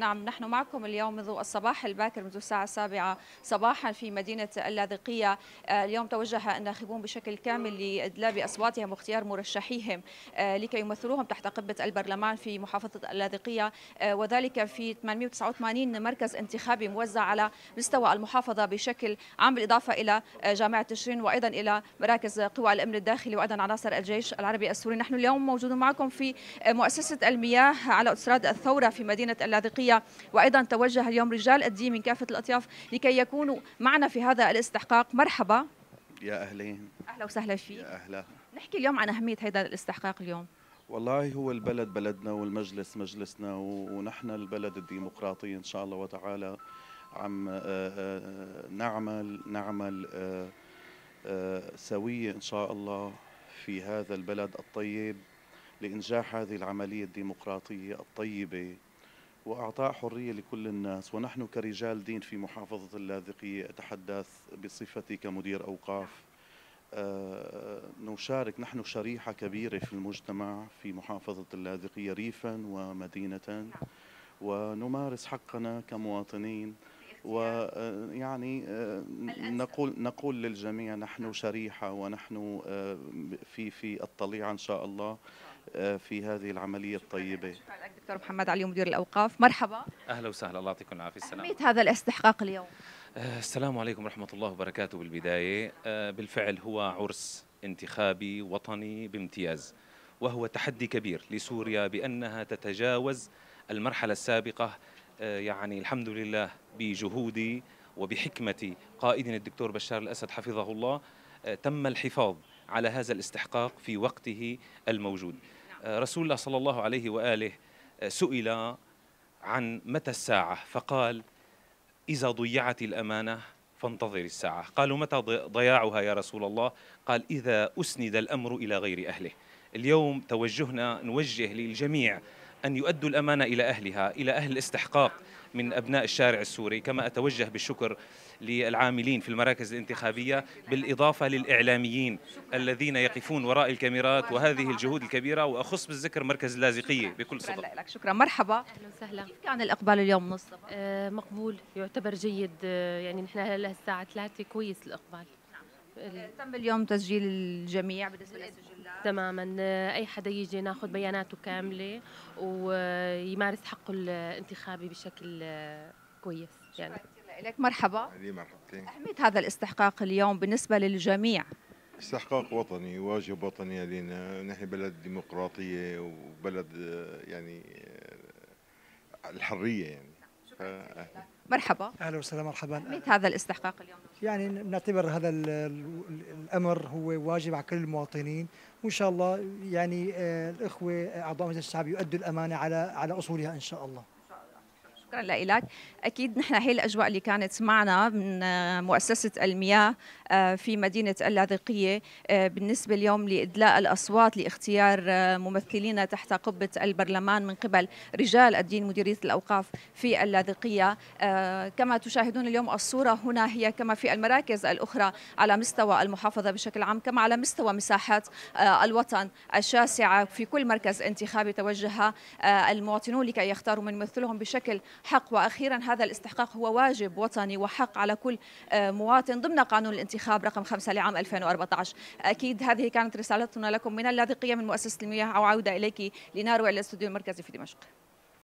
نعم نحن معكم اليوم منذ الصباح الباكر منذ الساعة السابعة صباحا في مدينة اللاذقية اليوم توجه الناخبون بشكل كامل لإدلاء أصواتهم واختيار مرشحيهم آه، لكي يمثلوهم تحت قبة البرلمان في محافظة اللاذقية آه، وذلك في 889 مركز انتخابي موزع على مستوى المحافظة بشكل عام بالإضافة إلى آه، جامعة تشرين وأيضا إلى مراكز قوى الأمن الداخلي وأيضا عناصر الجيش العربي السوري نحن اليوم موجودون معكم في مؤسسة المياه على أسراد الثورة في مدينة اللاذقية الدولية وأيضا توجه اليوم رجال الدين من كافة الأطياف لكي يكونوا معنا في هذا الاستحقاق مرحبا يا أهلين أهلا وسهلا فيك يا أهلا نحكي اليوم عن أهمية هذا الاستحقاق اليوم والله هو البلد بلدنا والمجلس مجلسنا ونحن البلد الديمقراطي إن شاء الله وتعالى عم آه، آه، نعمل نعمل آه، سوية إن شاء الله في هذا البلد الطيب لإنجاح هذه العملية الديمقراطية الطيبة وإعطاء حرية لكل الناس ونحن كرجال دين في محافظة اللاذقية أتحدث بصفتي كمدير أوقاف آه، نشارك نحن شريحة كبيرة في المجتمع في محافظة اللاذقية ريفا ومدينة ونمارس حقنا كمواطنين ويعني آه، آه، نقول نقول للجميع نحن شريحه ونحن في في الطليعه ان شاء الله في هذه العملية الطيبة شكرا لك دكتور محمد علي مدير الأوقاف مرحبا أهلا وسهلا الله يعطيكم العافية السلام أهمية هذا الاستحقاق اليوم آه، السلام عليكم ورحمة الله وبركاته بالبداية آه، بالفعل هو عرس انتخابي وطني بامتياز وهو تحدي كبير لسوريا بأنها تتجاوز المرحلة السابقة آه، يعني الحمد لله بجهودي وبحكمة قائدنا الدكتور بشار الأسد حفظه الله تم الحفاظ على هذا الاستحقاق في وقته الموجود نعم. آه، رسول الله صلى الله عليه وآله آه، سئل عن متى الساعة فقال إذا ضيعت الأمانة فانتظر الساعة قالوا متى ضياعها يا رسول الله قال إذا أسند الأمر إلى غير أهله اليوم توجهنا نوجه للجميع أن يؤدوا الأمانة إلى أهلها إلى أهل الاستحقاق من أبناء الشارع السوري كما أتوجه بالشكر للعاملين في المراكز الانتخابية بالإضافة للإعلاميين الذين يقفون وراء الكاميرات وهذه الجهود الكبيرة وأخص بالذكر مركز اللاذقية بكل صدق شكرا لك شكرا مرحبا أهلا وسهلا كيف كان الإقبال اليوم من الصباح؟ آه، مقبول يعتبر جيد آه، يعني نحن هلا الساعة 3 كويس الإقبال آه، تم اليوم تسجيل الجميع بالنسبه للسجلات تماما آه، اي حدا يجي ناخذ بياناته كامله ويمارس حقه الانتخابي بشكل آه، كويس يعني لك مرحبا مرحبتين أهمية هذا الاستحقاق اليوم بالنسبة للجميع استحقاق وطني واجب وطني علينا نحن بلد ديمقراطية وبلد يعني الحرية يعني مرحبا اهلا وسهلا مرحبا اهميه هذا الاستحقاق اليوم يعني نعتبر هذا الامر هو واجب على كل المواطنين وان شاء الله يعني آه، الاخوه اعضاء مجلس الشعب يؤدوا الامانه على على اصولها ان شاء الله شكرا لك اكيد نحن هي الاجواء اللي كانت معنا من آه، مؤسسه المياه آه، في مدينه اللاذقيه آه، بالنسبه اليوم لادلاء الاصوات لاختيار ممثلين تحت قبه البرلمان من قبل رجال الدين مديريه الاوقاف في اللاذقيه كما تشاهدون اليوم الصوره هنا هي كما في المراكز الاخرى على مستوى المحافظه بشكل عام كما على مستوى مساحات الوطن الشاسعه في كل مركز انتخابي توجه المواطنون لكي يختاروا من يمثلهم بشكل حق واخيرا هذا الاستحقاق هو واجب وطني وحق على كل آه، مواطن ضمن قانون الانتخاب رقم 5 لعام 2014 اكيد هذه كانت رسالتنا لكم من اللاذقيه من مؤسسه المياه وعوده اليك لنارو الى الاستوديو المركزي في دمشق